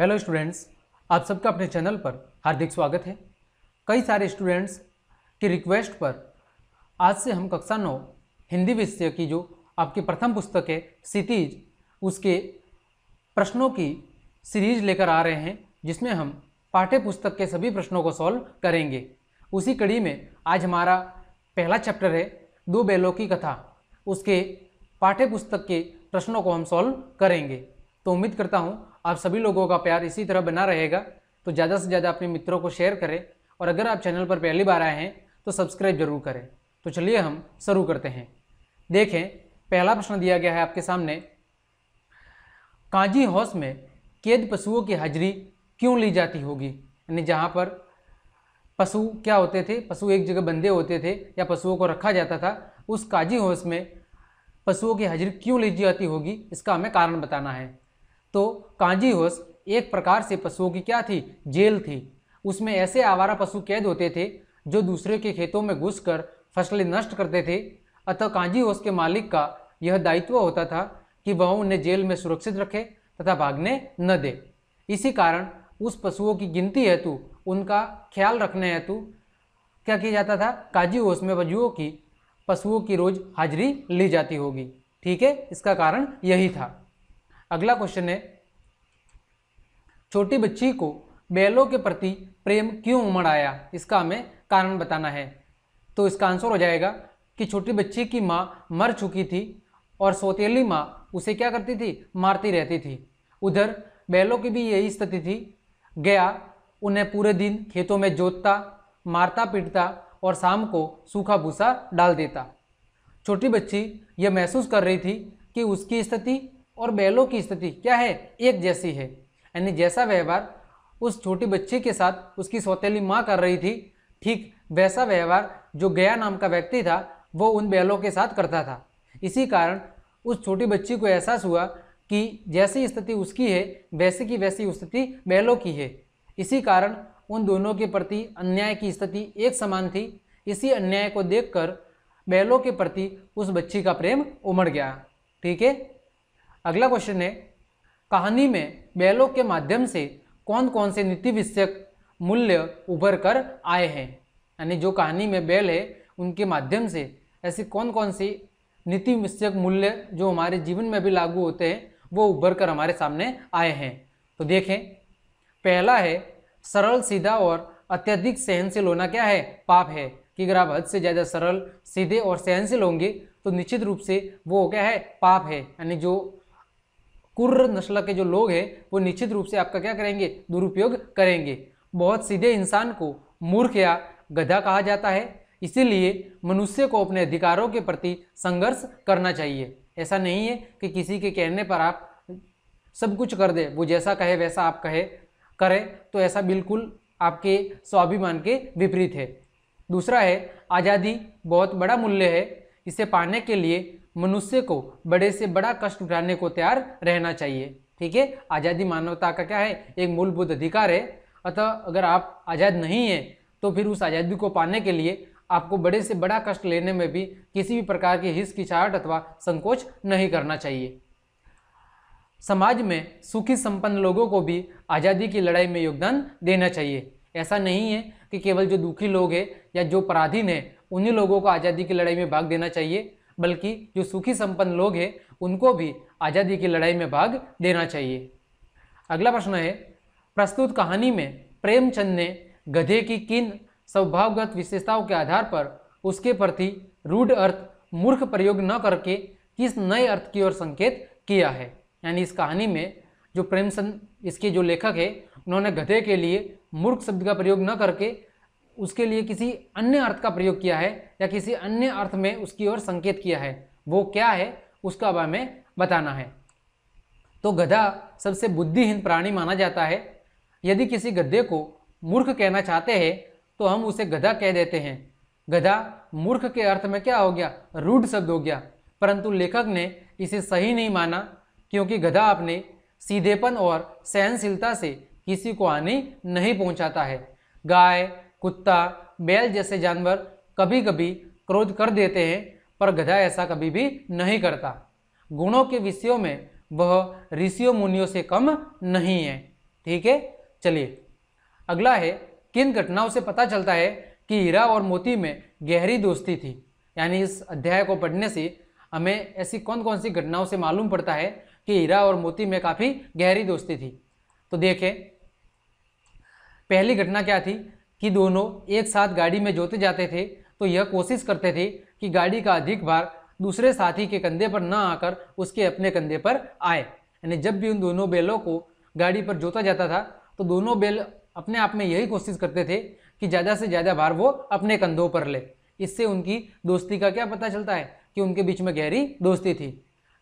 hello students आप सबका अपने चैनल पर हार्दिक स्वागत है कई सारे स्टूडेंट्स की रिक्वेस्ट पर आज से हम कक्षा नौ हिंदी विषय की जो आपकी प्रथम पुस्तक है सितीज उसके प्रश्नों की सीरीज लेकर आ रहे हैं जिसमें हम पाठ्य पुस्तक के सभी प्रश्नों को सॉल्व करेंगे उसी कड़ी में आज हमारा पहला चैप्टर है दो बैलों की कथा उसके पाठ्य पुस्तक के प्रश्नों को हम सॉल्व करेंगे तो उम्मीद करता हूँ आप सभी लोगों का प्यार इसी तरह बना रहेगा तो ज़्यादा से ज़्यादा अपने मित्रों को शेयर करें और अगर आप चैनल पर पहली बार आए हैं तो सब्सक्राइब जरूर करें तो चलिए हम शुरू करते हैं देखें पहला प्रश्न दिया गया है आपके सामने कांजी हौस में कैद पशुओं की हाजिरी क्यों ली जाती होगी यानी जहाँ पर पशु क्या होते थे पशु एक जगह बंधे होते थे या पशुओं को रखा जाता था उस काजी हौस में पशुओं की हाजिरी क्यों ली जाती होगी इसका हमें कारण बताना है तो कांजी होश एक प्रकार से पशुओं की क्या थी जेल थी उसमें ऐसे आवारा पशु कैद होते थे जो दूसरे के खेतों में घुसकर फसलें नष्ट करते थे अतः कांजी होश के मालिक का यह दायित्व होता था कि वह उन्हें जेल में सुरक्षित रखे तथा भागने न दे इसी कारण उस पशुओं की गिनती हेतु उनका ख्याल रखने हेतु क्या किया जाता था काजी होश में वजुओं की पशुओं की रोज हाजिरी ली जाती होगी ठीक है इसका कारण यही था अगला क्वेश्चन है छोटी बच्ची को बैलों के प्रति प्रेम क्यों उमड़ आया इसका हमें कारण बताना है तो इसका आंसर हो जाएगा कि छोटी बच्ची की माँ मर चुकी थी और सोतेली माँ उसे क्या करती थी मारती रहती थी उधर बैलों की भी यही स्थिति थी गया उन्हें पूरे दिन खेतों में जोतता मारता पीटता और शाम को सूखा भूसा डाल देता छोटी बच्ची यह महसूस कर रही थी कि उसकी स्थिति और बैलों की स्थिति क्या है एक जैसी है यानी जैसा व्यवहार उस छोटी बच्ची के साथ उसकी सौतेली माँ कर रही थी ठीक वैसा व्यवहार जो गया नाम का व्यक्ति था वो उन बैलों के साथ करता था इसी कारण उस छोटी बच्ची को एहसास हुआ कि जैसी स्थिति उसकी है वैसी की वैसी स्थिति बैलों की है इसी कारण उन दोनों के प्रति अन्याय की स्थिति एक समान थी इसी अन्याय को देखकर बैलों के प्रति उस बच्ची का प्रेम उमड़ गया ठीक है अगला क्वेश्चन है कहानी में बैलों के माध्यम से कौन कौन से नीति विषयक मूल्य उभर कर आए हैं यानी जो कहानी में बैल है उनके माध्यम से ऐसी कौन कौन सी नीति विषयक मूल्य जो हमारे जीवन में भी लागू होते हैं वो उभर कर हमारे सामने आए हैं तो देखें पहला है सरल सीधा और अत्यधिक सहनशील होना क्या है पाप है कि अगर आप हद से ज़्यादा सरल सीधे और सहनशील होंगे तो निश्चित रूप से वो क्या है पाप है यानी जो कुर्र नस्ल के जो लोग हैं वो निश्चित रूप से आपका क्या करेंगे दुरुपयोग करेंगे बहुत सीधे इंसान को मूर्ख या गधा कहा जाता है इसीलिए मनुष्य को अपने अधिकारों के प्रति संघर्ष करना चाहिए ऐसा नहीं है कि किसी के कहने पर आप सब कुछ कर दे वो जैसा कहे वैसा आप कहे करें तो ऐसा बिल्कुल आपके स्वाभिमान के विपरीत है दूसरा है आज़ादी बहुत बड़ा मूल्य है इसे पाने के लिए मनुष्य को बड़े से बड़ा कष्ट उठाने को तैयार रहना चाहिए ठीक है आज़ादी मानवता का क्या है एक मूलभूत अधिकार है अतः अगर आप आज़ाद नहीं हैं तो फिर उस आज़ादी को पाने के लिए आपको बड़े से बड़ा कष्ट लेने में भी किसी भी प्रकार की हिचकिचाहट अथवा संकोच नहीं करना चाहिए समाज में सुखी संपन्न लोगों को भी आज़ादी की लड़ाई में योगदान देना चाहिए ऐसा नहीं है कि केवल जो दुखी लोग हैं या जो पराधीन हैं उन्हीं लोगों को आज़ादी की लड़ाई में भाग देना चाहिए बल्कि जो सुखी संपन्न लोग हैं उनको भी आज़ादी की लड़ाई में भाग लेना चाहिए अगला प्रश्न है प्रस्तुत कहानी में प्रेमचंद ने गधे की किन स्वभावगत विशेषताओं के आधार पर उसके प्रति रूढ़ अर्थ मूर्ख प्रयोग न करके किस नए अर्थ की ओर संकेत किया है यानी इस कहानी में जो प्रेमचंद इसके जो लेखक है उन्होंने गधे के लिए मूर्ख शब्द का प्रयोग न करके उसके लिए किसी अन्य अर्थ का प्रयोग किया है या किसी अन्य अर्थ में उसकी ओर संकेत किया है वो क्या है उसका अब हमें बताना है तो गधा सबसे बुद्धिहीन प्राणी माना जाता है यदि किसी गधे को मूर्ख कहना चाहते हैं तो हम उसे गधा कह देते हैं गधा मूर्ख के अर्थ में क्या हो गया रूढ़ शब्द हो गया परंतु लेखक ने इसे सही नहीं माना क्योंकि गधा अपने सीधेपन और सहनशीलता से किसी को हानि नहीं पहुंचाता है गाय कुत्ता बैल जैसे जानवर कभी कभी क्रोध कर देते हैं पर गधा ऐसा कभी भी नहीं करता गुणों के विषयों में वह ऋषियों मुनियों से कम नहीं है ठीक है चलिए अगला है किन घटनाओं से पता चलता है कि हीरा और मोती में गहरी दोस्ती थी यानी इस अध्याय को पढ़ने से हमें ऐसी कौन कौन सी घटनाओं से मालूम पड़ता है कि हीरा और मोती में काफ़ी गहरी दोस्ती थी तो देखें पहली घटना क्या थी कि दोनों एक साथ गाड़ी में जोते जाते थे तो यह कोशिश करते थे कि गाड़ी का अधिक भार दूसरे साथी के कंधे पर न आकर उसके अपने कंधे पर आए यानी जब भी उन दोनों बैलों को गाड़ी पर जोता जाता था तो दोनों बैल अपने आप में यही कोशिश करते थे कि ज़्यादा से ज़्यादा भार वो अपने कंधों पर ले इससे उनकी दोस्ती का क्या पता चलता है कि उनके बीच में गहरी दोस्ती थी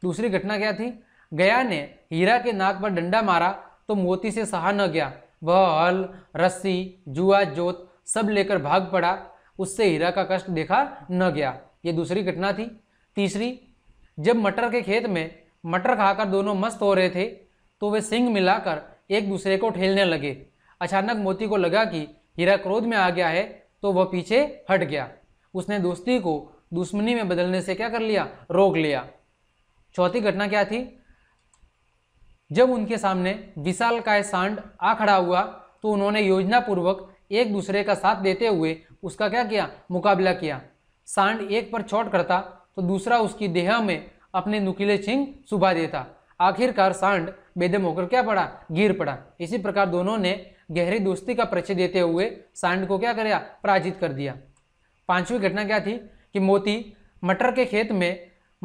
दूसरी घटना क्या थी गया ने हीरा के नाक पर डंडा मारा तो मोती से सहा न गया वह हल रस्सी जुआ जोत सब लेकर भाग पड़ा उससे हीरा का कष्ट देखा न गया ये दूसरी घटना थी तीसरी जब मटर के खेत में मटर खाकर दोनों मस्त हो रहे थे तो वे सिंग मिलाकर एक दूसरे को ठेलने लगे अचानक मोती को लगा कि हीरा क्रोध में आ गया है तो वह पीछे हट गया उसने दोस्ती को दुश्मनी में बदलने से क्या कर लिया रोक लिया चौथी घटना क्या थी जब उनके सामने विशाल का सांड आ खड़ा हुआ तो उन्होंने योजनापूर्वक एक दूसरे का साथ देते हुए उसका क्या किया मुकाबला किया सांड एक पर चोट करता तो दूसरा उसकी देह में अपने नुकीले छिंग सुबा देता आखिरकार सांड बेदम होकर क्या पड़ा गिर पड़ा इसी प्रकार दोनों ने गहरी दोस्ती का परिचय देते हुए सांड को क्या कराया पराजित कर दिया पांचवी घटना क्या थी कि मोती मटर के खेत में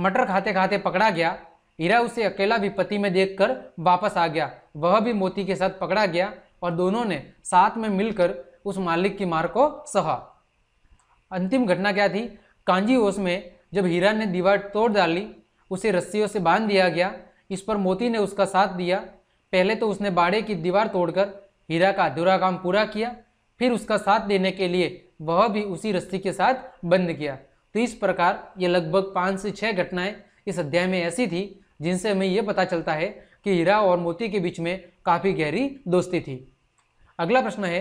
मटर खाते खाते पकड़ा गया हीरा उसे अकेला विपत्ति में देखकर वापस आ गया वह भी मोती के साथ पकड़ा गया और दोनों ने साथ में मिलकर उस मालिक की मार को सहा अंतिम घटना क्या थी कांजी होश में जब हीरा ने दीवार तोड़ डाली उसे रस्सियों से बांध दिया गया इस पर मोती ने उसका साथ दिया पहले तो उसने बाड़े की दीवार तोड़कर हीरा का अधूरा काम पूरा किया फिर उसका साथ देने के लिए वह भी उसी रस्सी के साथ बंद किया तो इस प्रकार ये लगभग पाँच से छः घटनाएं इस अध्याय में ऐसी थी जिनसे हमें यह पता चलता है कि हीरा और मोती के बीच में काफ़ी गहरी दोस्ती थी अगला प्रश्न है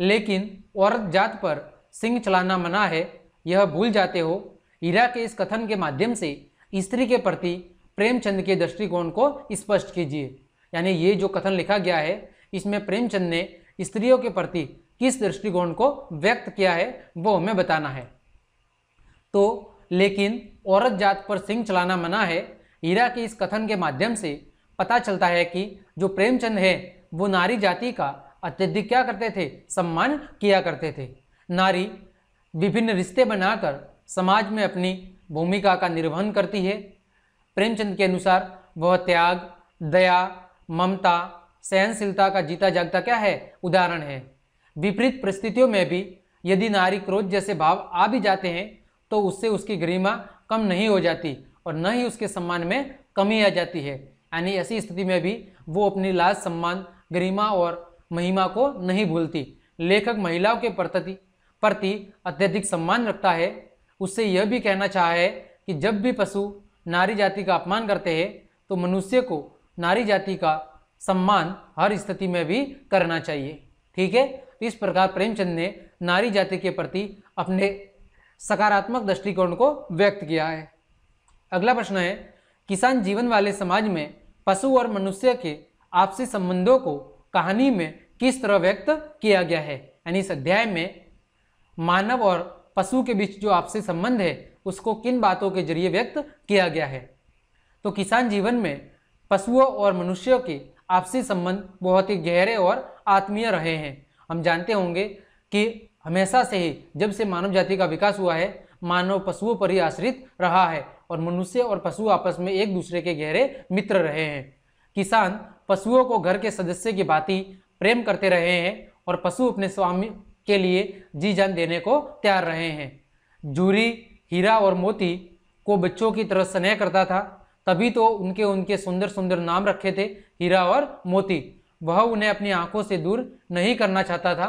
लेकिन औरत जात पर सिंह चलाना मना है यह भूल जाते हो हीरा के इस कथन के माध्यम से स्त्री के प्रति प्रेमचंद के दृष्टिकोण को स्पष्ट कीजिए यानी ये जो कथन लिखा गया है इसमें प्रेमचंद ने स्त्रियों के प्रति किस दृष्टिकोण को व्यक्त किया है वो हमें बताना है तो लेकिन औरत जात पर सिंह चलाना मना है ईरा के इस कथन के माध्यम से पता चलता है कि जो प्रेमचंद है वो नारी जाति का अत्यधिक क्या करते थे सम्मान किया करते थे नारी विभिन्न रिश्ते बनाकर समाज में अपनी भूमिका का निर्वहन करती है प्रेमचंद के अनुसार वह त्याग दया ममता सहनशीलता का जीता जागता क्या है उदाहरण है विपरीत परिस्थितियों में भी यदि नारी क्रोध जैसे भाव आ भी जाते हैं तो उससे उसकी गरिमा कम नहीं हो जाती और न ही उसके सम्मान में कमी आ जाती है यानी ऐसी स्थिति में भी वो अपनी लाज सम्मान गरिमा और महिमा को नहीं भूलती लेखक महिलाओं के प्रति प्रति अत्यधिक सम्मान रखता है उससे यह भी कहना चाहा है कि जब भी पशु नारी जाति का अपमान करते हैं तो मनुष्य को नारी जाति का सम्मान हर स्थिति में भी करना चाहिए ठीक है इस प्रकार प्रेमचंद ने नारी जाति के प्रति अपने सकारात्मक दृष्टिकोण को व्यक्त किया है अगला प्रश्न है किसान जीवन वाले समाज में पशु और मनुष्य के आपसी संबंधों को कहानी में किस तरह व्यक्त किया गया है यानी इस अध्याय में मानव और पशु के बीच जो आपसे संबंध है उसको किन बातों के जरिए व्यक्त किया गया है तो किसान जीवन में पशुओं और मनुष्यों के आपसी संबंध बहुत ही गहरे और आत्मीय रहे हैं हम जानते होंगे कि हमेशा से ही जब से मानव जाति का विकास हुआ है मानव पशुओं पर ही आश्रित रहा है और मनुष्य और पशु आपस में एक दूसरे के गहरे मित्र रहे हैं किसान पशुओं को घर के सदस्य की भांति प्रेम करते रहे हैं और पशु अपने स्वामी के लिए जी जान देने को तैयार रहे हैं जूरी हीरा और मोती को बच्चों की तरह स्नेह करता था तभी तो उनके उनके सुंदर सुंदर नाम रखे थे हीरा और मोती वह उन्हें अपनी आंखों से दूर नहीं करना चाहता था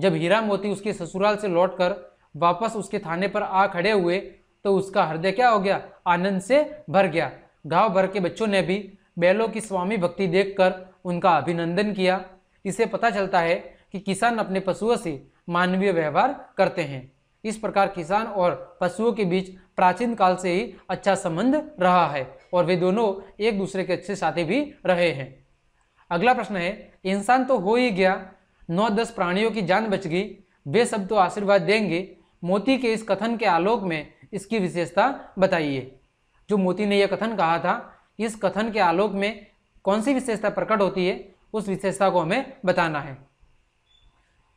जब हीरा मोती उसके ससुराल से लौटकर वापस उसके थाने पर आ खड़े हुए तो उसका हृदय क्या हो गया आनंद से भर गया गांव भर के बच्चों ने भी बैलों की स्वामी भक्ति देखकर उनका अभिनंदन किया इससे पता चलता है कि किसान अपने पशुओं से मानवीय व्यवहार करते हैं इस प्रकार किसान और पशुओं के बीच प्राचीन काल से ही अच्छा संबंध रहा है और वे दोनों एक दूसरे के अच्छे साथी भी रहे हैं अगला प्रश्न है इंसान तो हो ही गया नौ दस प्राणियों की जान बच गई वे सब तो आशीर्वाद देंगे मोती के इस कथन के आलोक में इसकी विशेषता बताइए जो मोती ने यह कथन कहा था इस कथन के आलोक में कौन सी विशेषता प्रकट होती है उस विशेषता को हमें बताना है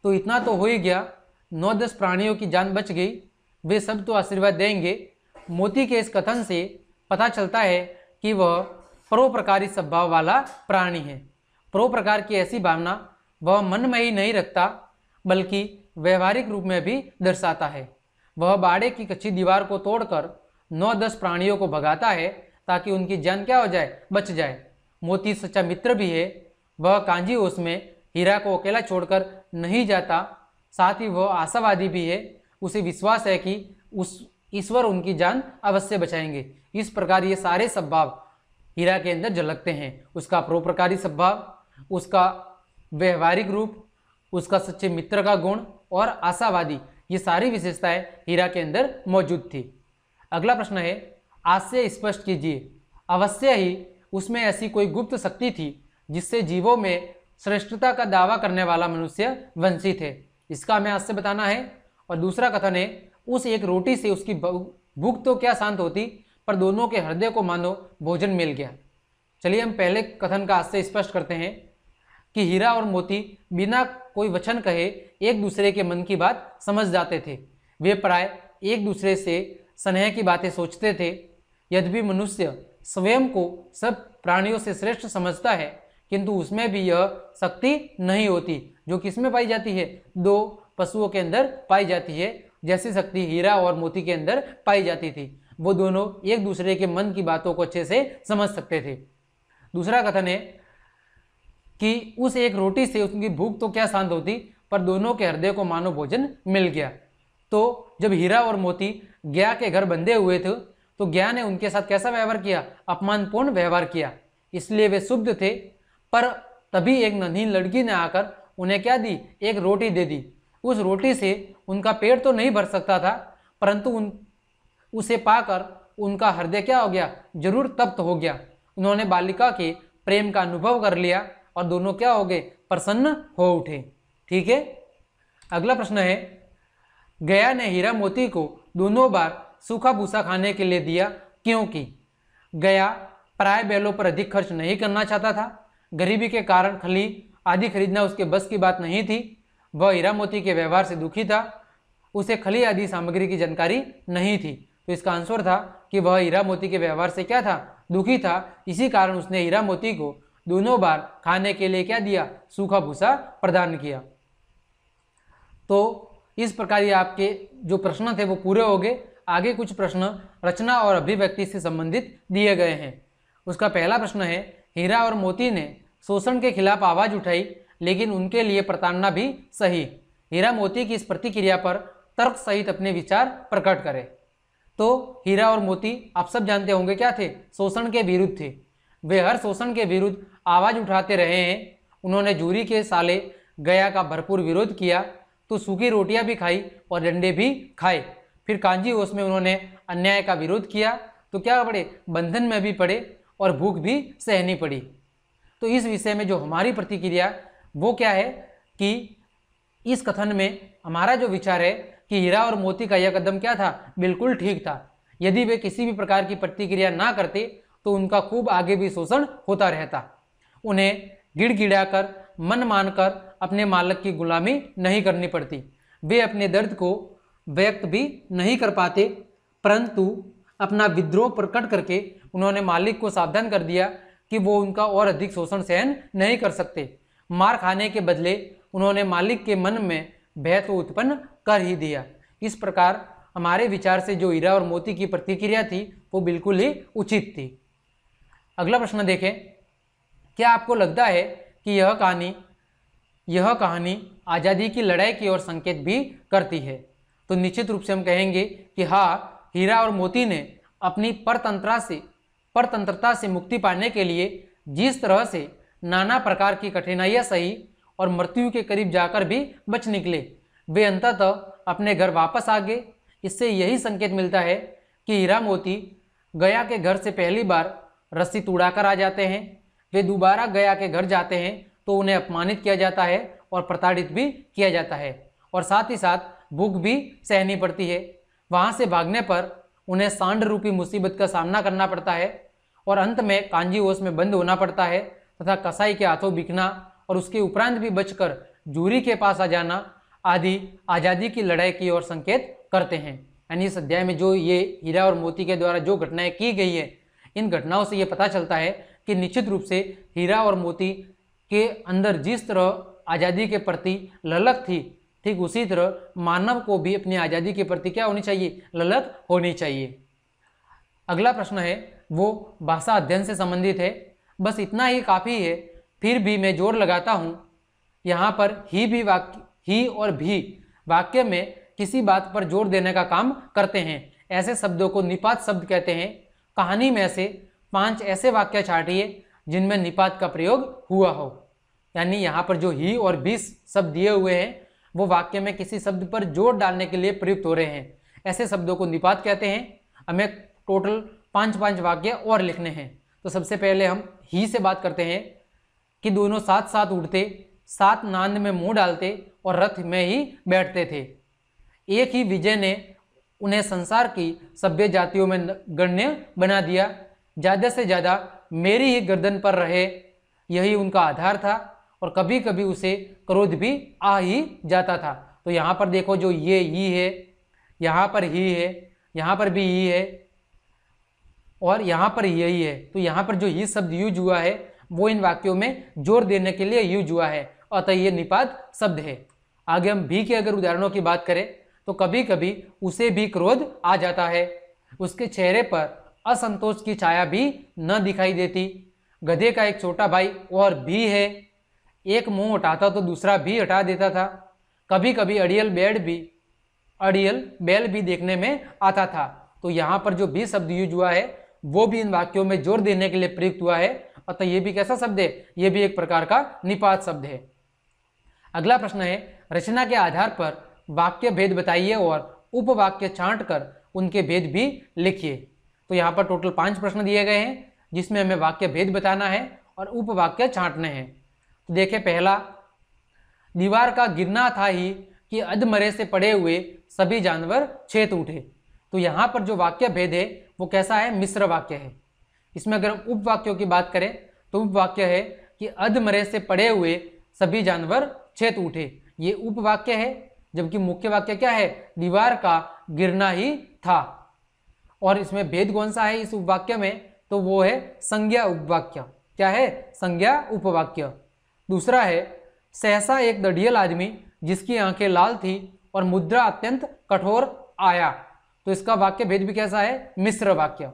तो इतना तो हो ही गया नौ दस प्राणियों की जान बच गई वे सब तो आशीर्वाद देंगे मोती के इस कथन से पता चलता है कि वह परोपकारी स्वभाव वाला प्राणी है परोप्रकार की ऐसी भावना वह मन में ही नहीं रखता बल्कि व्यवहारिक रूप में भी दर्शाता है वह बाड़े की कच्ची दीवार को तोड़कर नौ दस प्राणियों को भगाता है ताकि उनकी जान क्या हो जाए बच जाए मोती सच्चा मित्र भी है वह कांजी उसमें हीरा को अकेला छोड़कर नहीं जाता साथ ही वह आशावादी भी है उसे विश्वास है कि उस ईश्वर उनकी जान अवश्य बचाएंगे इस प्रकार ये सारे सद्भाव हीरा के अंदर झलकते हैं उसका प्रोप्रकारी सद्भाव उसका व्यवहारिक रूप उसका सच्चे मित्र का गुण और आशावादी ये सारी विशेषताएं हीरा के अंदर मौजूद थी अगला प्रश्न है आज से स्पष्ट कीजिए अवश्य ही उसमें ऐसी कोई गुप्त शक्ति थी जिससे जीवों में श्रेष्ठता का दावा करने वाला मनुष्य वंचित है इसका हमें आज बताना है और दूसरा कथन है उस एक रोटी से उसकी भूख तो क्या शांत होती पर दोनों के हृदय को मानो भोजन मिल गया चलिए हम पहले कथन का आज स्पष्ट करते हैं कि हीरा और मोती बिना कोई वचन कहे एक दूसरे के मन की बात समझ जाते थे वे प्राय एक दूसरे से स्नेह की बातें सोचते थे यद्यपि मनुष्य स्वयं को सब प्राणियों से श्रेष्ठ समझता है किंतु उसमें भी यह शक्ति नहीं होती जो किसमें पाई जाती है दो पशुओं के अंदर पाई जाती है जैसी शक्ति हीरा और मोती के अंदर पाई जाती थी वो दोनों एक दूसरे के मन की बातों को अच्छे से समझ सकते थे दूसरा कथन है कि उस एक रोटी से उसकी भूख तो क्या शांत होती पर दोनों के हृदय को मानो भोजन मिल गया तो जब हीरा और मोती गया के घर बंधे हुए थे तो गया ने उनके साथ कैसा व्यवहार किया अपमानपूर्ण व्यवहार किया इसलिए वे शुद्ध थे पर तभी एक नन्ही लड़की ने आकर उन्हें क्या दी एक रोटी दे दी उस रोटी से उनका पेट तो नहीं भर सकता था परंतु उन उसे पाकर उनका हृदय क्या हो गया जरूर तप्त हो गया उन्होंने बालिका के प्रेम का अनुभव कर लिया और दोनों क्या हो गए प्रसन्न हो उठे ठीक है अगला प्रश्न है गया ने हीरा मोती को दोनों बार सूखा भूसा खाने के लिए दिया क्योंकि गया प्राय बैलों पर अधिक खर्च नहीं करना चाहता था गरीबी के कारण खली आदि खरीदना उसके बस की बात नहीं थी वह हीरा मोती के व्यवहार से दुखी था उसे खली आदि सामग्री की जानकारी नहीं थी तो इसका आंसर था कि वह हीरा मोती के व्यवहार से क्या था दुखी था इसी कारण उसने हीरा मोती को दोनों बार खाने के लिए क्या दिया सूखा भूसा प्रदान किया तो इस प्रकार ये आपके जो प्रश्न थे वो पूरे हो गए आगे कुछ प्रश्न रचना और अभिव्यक्ति से संबंधित दिए गए हैं उसका पहला प्रश्न है हीरा और मोती ने शोषण के खिलाफ आवाज उठाई लेकिन उनके लिए प्रताड़ना भी सही हीरा मोती की इस प्रतिक्रिया पर तर्क सहित अपने विचार प्रकट करे तो हीरा और मोती आप सब जानते होंगे क्या थे शोषण के विरुद्ध थे वे हर शोषण के विरुद्ध आवाज उठाते रहे हैं उन्होंने जूरी के साले गया का भरपूर विरोध किया तो सूखी रोटियां भी खाई और डंडे भी खाए फिर कांजी होश में उन्होंने अन्याय का विरोध किया तो क्या पड़े बंधन में भी पड़े और भूख भी सहनी पड़ी तो इस विषय में जो हमारी प्रतिक्रिया वो क्या है कि इस कथन में हमारा जो विचार है कि हीरा और मोती का यह कदम क्या था बिल्कुल ठीक था यदि वे किसी भी प्रकार की प्रतिक्रिया ना करते तो उनका खूब आगे भी शोषण होता रहता उन्हें गिड़गिड़ा कर मन मानकर अपने मालक की गुलामी नहीं करनी पड़ती वे अपने दर्द को व्यक्त भी नहीं कर पाते परंतु अपना विद्रोह प्रकट करके उन्होंने मालिक को सावधान कर दिया कि वो उनका और अधिक शोषण सहन नहीं कर सकते मार खाने के बदले उन्होंने मालिक के मन में भय तो उत्पन्न कर ही दिया इस प्रकार हमारे विचार से जो हीरा और मोती की प्रतिक्रिया थी वो बिल्कुल ही उचित थी अगला प्रश्न देखें क्या आपको लगता है कि यह कहानी यह कहानी आज़ादी की लड़ाई की ओर संकेत भी करती है तो निश्चित रूप से हम कहेंगे कि हाँ हीरा और मोती ने अपनी परतंत्रा से परतंत्रता से मुक्ति पाने के लिए जिस तरह से नाना प्रकार की कठिनाइयाँ सही और मृत्यु के करीब जाकर भी बच निकले वे अंततः अपने घर वापस आ गए इससे यही संकेत मिलता है कि हीरा मोती गया के घर से पहली बार रस्सी तुड़ाकर आ जाते हैं वे दोबारा गया के घर जाते हैं तो उन्हें अपमानित किया जाता है और प्रताड़ित भी किया जाता है और साथ ही साथ भूख भी सहनी पड़ती है वहाँ से भागने पर उन्हें सांड रूपी मुसीबत का सामना करना पड़ता है और अंत में कांजी ओस में बंद होना पड़ता है तथा कसाई के हाथों बिकना और उसके उपरांत भी बचकर जूरी के पास आ जाना आदि आज़ादी की लड़ाई की ओर संकेत करते हैं यानी इस अध्याय में जो ये हीरा और मोती के द्वारा जो घटनाएं की गई है इन घटनाओं से ये पता चलता है कि निश्चित रूप से हीरा और मोती के अंदर जिस तरह आज़ादी के प्रति ललक थी ठीक उसी तरह मानव को भी अपनी आज़ादी के प्रति क्या होनी चाहिए ललक होनी चाहिए अगला प्रश्न है वो भाषा अध्ययन से संबंधित है बस इतना ही काफ़ी है फिर भी मैं जोर लगाता हूँ यहाँ पर ही भी वाक्य ही और भी वाक्य में किसी बात पर जोर देने का काम करते हैं ऐसे शब्दों को निपात शब्द कहते हैं कहानी में से पांच ऐसे वाक्य छाटिए जिनमें निपात का प्रयोग हुआ हो यानी यहाँ पर जो ही और भी शब्द दिए हुए हैं वो वाक्य में किसी शब्द पर जोर डालने के लिए प्रयुक्त हो रहे हैं ऐसे शब्दों को निपात कहते हैं हमें टोटल पांच पांच वाक्य और लिखने हैं तो सबसे पहले हम ही से बात करते हैं कि दोनों साथ साथ उड़ते साथ नांद में मुंह डालते और रथ में ही बैठते थे एक ही विजय ने उन्हें संसार की सभ्य जातियों में गण्य बना दिया ज़्यादा से ज़्यादा मेरी ही गर्दन पर रहे यही उनका आधार था और कभी कभी उसे क्रोध भी आ ही जाता था तो यहाँ पर देखो जो ये ही है यहाँ पर ही है यहाँ पर भी ही है और यहाँ पर यही है तो यहाँ पर जो ये शब्द यूज हुआ है वो इन वाक्यों में जोर देने के लिए यूज हुआ है अतः ये निपात शब्द है आगे हम भी के अगर उदाहरणों की बात करें तो कभी कभी उसे भी क्रोध आ जाता है उसके चेहरे पर असंतोष की छाया भी न दिखाई देती गधे का एक छोटा भाई और भी है एक मुंह हटाता तो दूसरा भी हटा देता था कभी कभी अड़ियल बेड भी अड़ियल बैल भी देखने में आता था तो यहाँ पर जो भी शब्द यूज हुआ है वो भी इन वाक्यों में जोर देने के लिए प्रयुक्त हुआ है अतः यह भी कैसा शब्द है यह भी एक प्रकार का निपात शब्द है अगला प्रश्न है रचना के आधार पर वाक्य भेद बताइए और उपवाक्य छांट कर उनके भेद भी लिखिए तो यहाँ पर टोटल पांच प्रश्न दिए गए हैं जिसमें हमें वाक्य भेद बताना है और उपवाक्य छांटने हैं तो देखें पहला दीवार का गिरना था ही कि अधमरे से पड़े हुए सभी जानवर छेत उठे तो यहाँ पर जो वाक्य भेद है वो कैसा है मिश्र वाक्य है इसमें अगर उप वाक्यों की बात करें तो उप वाक्य है कि अधमरे से पड़े हुए सभी जानवर छेत उठे ये उप वाक्य है जबकि मुख्य वाक्य क्या है दीवार का गिरना ही था और इसमें भेद कौन सा है इस उपवाक्य में तो वो है संज्ञा उपवाक्य क्या है संज्ञा उपवाक्य दूसरा है सहसा एक दढ़ियल आदमी जिसकी आंखें लाल थी और मुद्रा अत्यंत कठोर आया तो इसका वाक्य भेद भी कैसा है मिश्र वाक्य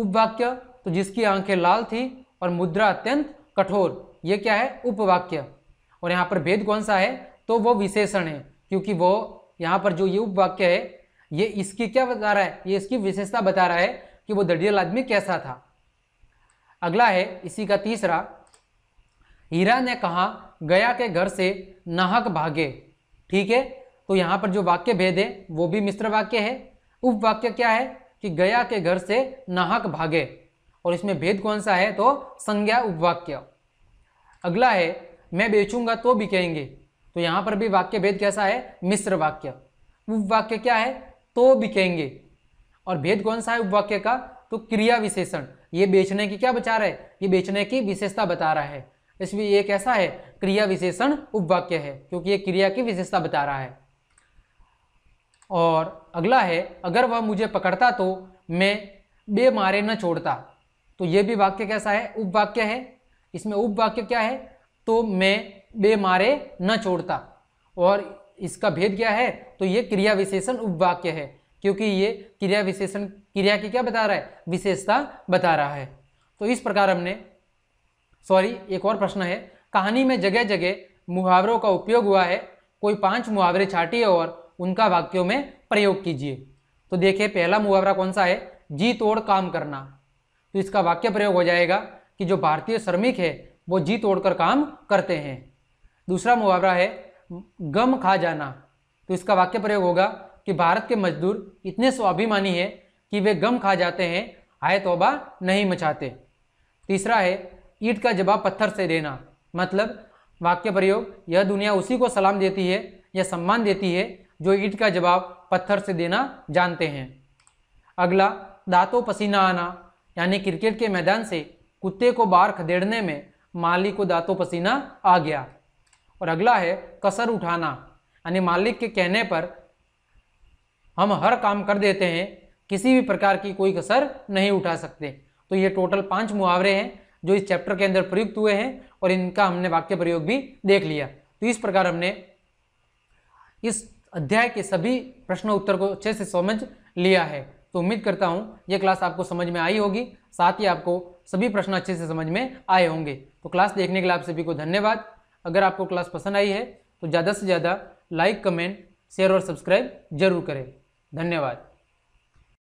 उपवाक्य तो जिसकी आंखें लाल थी और मुद्रा अत्यंत कठोर ये क्या है उपवाक्य और यहाँ पर भेद कौन सा है तो वो विशेषण है क्योंकि वो यहाँ पर जो ये उपवाक्य है ये इसकी क्या बता रहा है ये इसकी विशेषता बता रहा है कि वो दड़ियल आदमी कैसा था अगला है इसी का तीसरा हीरा ने कहा गया के घर से नाहक भागे ठीक है तो यहाँ पर जो वाक्य भेद है वो भी मिश्र वाक्य है उपवाक्य क्या है कि गया के घर से नाहक भागे और इसमें भेद कौन सा है तो संज्ञा उपवाक्य अगला है मैं बेचूंगा तो भी कहेंगे तो यहां पर भी वाक्य भेद कैसा है मिश्र वाक्य उपवाक्य क्या है तो भी कहेंगे और भेद कौन सा है उपवाक्य का तो क्रिया विशेषण ये बेचने की क्या बचा रहा है ये बेचने की विशेषता बता रहा है इसलिए ये कैसा है क्रिया विशेषण उपवाक्य है क्योंकि ये क्रिया की विशेषता बता रहा है और अगला है अगर वह मुझे पकड़ता तो मैं बे मारे न छोड़ता तो ये भी वाक्य कैसा है उपवाक्य है इसमें उपवाक्य क्या है तो मैं बे मारे न छोड़ता और इसका भेद क्या है तो ये क्रिया विशेषण उपवाक्य है क्योंकि ये क्रिया विशेषण क्रिया की क्या बता रहा है विशेषता बता रहा है तो इस प्रकार हमने सॉरी एक और प्रश्न है कहानी में जगह जगह मुहावरों का उपयोग हुआ है कोई पांच मुहावरे छाटिए और उनका वाक्यों में प्रयोग कीजिए तो देखिए पहला मुहावरा कौन सा है जी तोड़ काम करना तो इसका वाक्य प्रयोग हो जाएगा कि जो भारतीय श्रमिक है वो जी तोड़कर काम करते हैं दूसरा मुहावरा है गम खा जाना तो इसका वाक्य प्रयोग होगा कि भारत के मजदूर इतने स्वाभिमानी है कि वे गम खा जाते हैं आए तोबा नहीं मचाते तीसरा है ईट का जवाब पत्थर से देना मतलब वाक्य प्रयोग यह दुनिया उसी को सलाम देती है या सम्मान देती है जो ईट का जवाब पत्थर से देना जानते हैं अगला दांतों पसीना आना यानी क्रिकेट के मैदान से कुत्ते को बाहर खदेड़ने में मालिक को दांतों पसीना आ गया और अगला है कसर उठाना यानी मालिक के कहने पर हम हर काम कर देते हैं किसी भी प्रकार की कोई कसर नहीं उठा सकते तो ये टोटल पांच मुहावरे हैं जो इस चैप्टर के अंदर प्रयुक्त हुए हैं और इनका हमने वाक्य प्रयोग भी देख लिया तो इस प्रकार हमने इस अध्याय के सभी प्रश्न उत्तर को अच्छे से समझ लिया है तो उम्मीद करता हूँ ये क्लास आपको समझ में आई होगी साथ ही आपको सभी प्रश्न अच्छे से समझ में आए होंगे तो क्लास देखने के लिए आप सभी को धन्यवाद अगर आपको क्लास पसंद आई है तो ज़्यादा से ज़्यादा लाइक कमेंट शेयर और सब्सक्राइब जरूर करें धन्यवाद